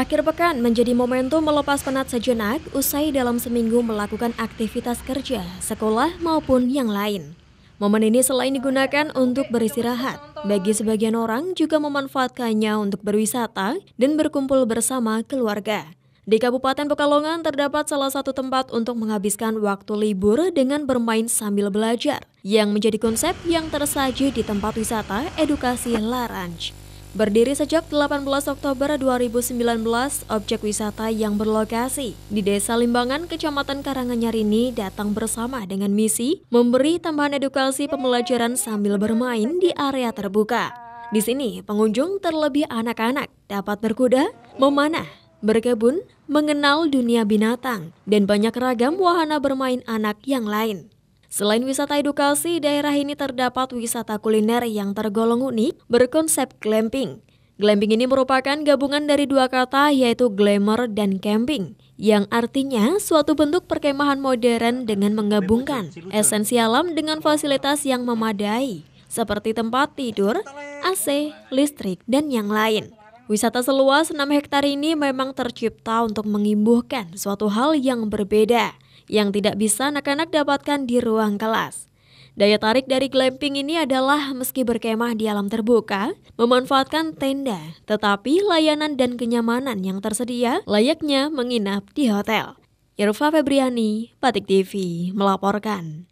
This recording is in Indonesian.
Akhir pekan menjadi momentum melepas penat sejenak usai dalam seminggu melakukan aktivitas kerja, sekolah maupun yang lain. Momen ini selain digunakan untuk beristirahat, bagi sebagian orang juga memanfaatkannya untuk berwisata dan berkumpul bersama keluarga. Di Kabupaten Pekalongan terdapat salah satu tempat untuk menghabiskan waktu libur dengan bermain sambil belajar, yang menjadi konsep yang tersaji di tempat wisata edukasi Laranj. Berdiri sejak 18 Oktober 2019, objek wisata yang berlokasi di Desa Limbangan, Kecamatan Karanganyar ini datang bersama dengan misi memberi tambahan edukasi pembelajaran sambil bermain di area terbuka. Di sini, pengunjung terlebih anak-anak dapat berkuda, memanah, berkebun, mengenal dunia binatang, dan banyak ragam wahana bermain anak yang lain. Selain wisata edukasi, daerah ini terdapat wisata kuliner yang tergolong unik berkonsep glamping. Glamping ini merupakan gabungan dari dua kata yaitu glamour dan camping, yang artinya suatu bentuk perkemahan modern dengan menggabungkan esensi alam dengan fasilitas yang memadai, seperti tempat tidur, AC, listrik, dan yang lain. Wisata seluas 6 hektar ini memang tercipta untuk mengimbuhkan suatu hal yang berbeda, yang tidak bisa anak-anak dapatkan di ruang kelas. Daya tarik dari glamping ini adalah meski berkemah di alam terbuka, memanfaatkan tenda, tetapi layanan dan kenyamanan yang tersedia layaknya menginap di hotel. Irfa Febriani, Batik TV, melaporkan.